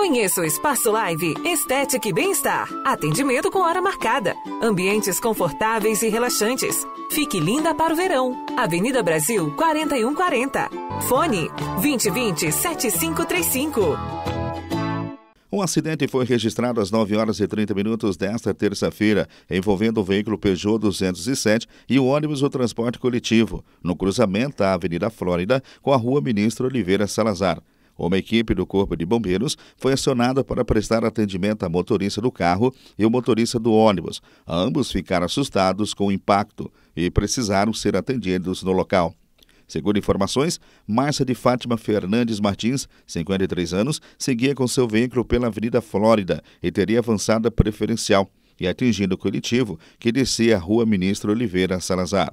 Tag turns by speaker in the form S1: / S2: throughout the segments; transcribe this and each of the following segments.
S1: Conheça o Espaço Live Estética e Bem-Estar. Atendimento com hora marcada. Ambientes confortáveis e relaxantes. Fique linda para o verão. Avenida Brasil 4140. Fone 2020 7535.
S2: Um acidente foi registrado às 9 horas e 30 minutos desta terça-feira, envolvendo o veículo Peugeot 207 e o ônibus do transporte coletivo, no cruzamento da Avenida Flórida com a Rua Ministro Oliveira Salazar. Uma equipe do Corpo de Bombeiros foi acionada para prestar atendimento à motorista do carro e o motorista do ônibus. Ambos ficaram assustados com o impacto e precisaram ser atendidos no local. Segundo informações, Márcia de Fátima Fernandes Martins, 53 anos, seguia com seu veículo pela Avenida Flórida e teria avançada preferencial e atingindo o coletivo que descia a Rua Ministro Oliveira Salazar.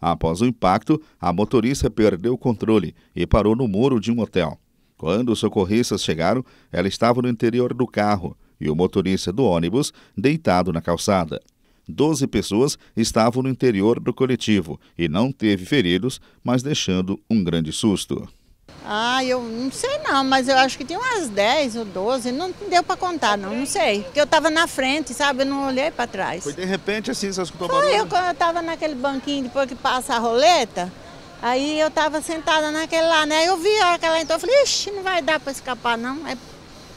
S2: Após o impacto, a motorista perdeu o controle e parou no muro de um hotel. Quando os socorristas chegaram, ela estava no interior do carro e o motorista do ônibus deitado na calçada. Doze pessoas estavam no interior do coletivo e não teve feridos, mas deixando um grande susto.
S1: Ah, eu não sei não, mas eu acho que tinha umas 10 ou 12, não deu para contar não, não sei. Porque eu estava na frente, sabe, eu não olhei para trás. Foi de
S2: repente assim, você escutou Foi, barulho? Foi,
S1: eu estava naquele banquinho, depois que passa a roleta, Aí eu estava sentada naquele lá, né? Eu vi aquela então, eu falei, ixi, não vai dar para escapar não, é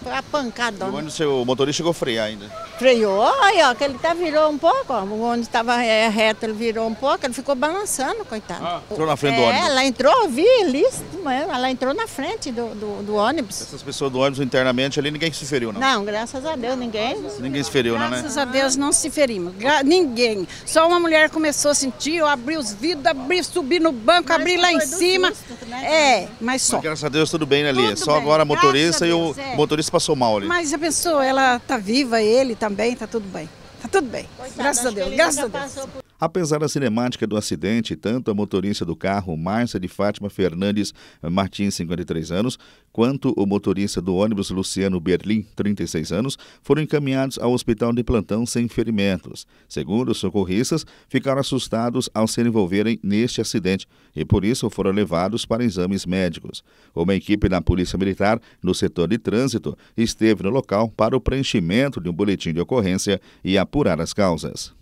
S1: a pancada. Mas o
S2: seu motorista chegou a frear ainda?
S1: freou, aí, ó, que ele tá, virou um pouco, ó, o ônibus estava é, reto, ele virou um pouco, ele ficou balançando, coitado. Ah, entrou na frente é, do ônibus? Ela entrou, eu vi, lícito, ela entrou na frente do, do, do, ônibus.
S2: Essas pessoas do ônibus internamente ali, ninguém se feriu, não?
S1: Não, graças a Deus, ninguém.
S2: Ninguém se feriu, não, né? Graças a
S1: Deus não se ferimos, Gra ninguém. Só uma mulher começou a sentir, eu abri os vidros, abri, subi no banco, mas abri lá em cima. Susto, né? É,
S2: mas só. Mas, graças a Deus tudo bem ali, né, tudo só bem. agora a motorista graças e o Deus, é. motorista passou mal ali.
S1: Mas a pessoa, ela tá viva, ele tá também, está tudo bem. Está tudo bem. Coitado, graças a Deus, graças a Deus.
S2: Apesar da cinemática do acidente, tanto a motorista do carro, Márcia de Fátima Fernandes Martins, 53 anos, quanto o motorista do ônibus, Luciano Berlim, 36 anos, foram encaminhados ao hospital de plantão sem ferimentos. Segundo os socorristas, ficaram assustados ao se envolverem neste acidente e, por isso, foram levados para exames médicos. Uma equipe da Polícia Militar, no setor de trânsito, esteve no local para o preenchimento de um boletim de ocorrência e apurar as causas.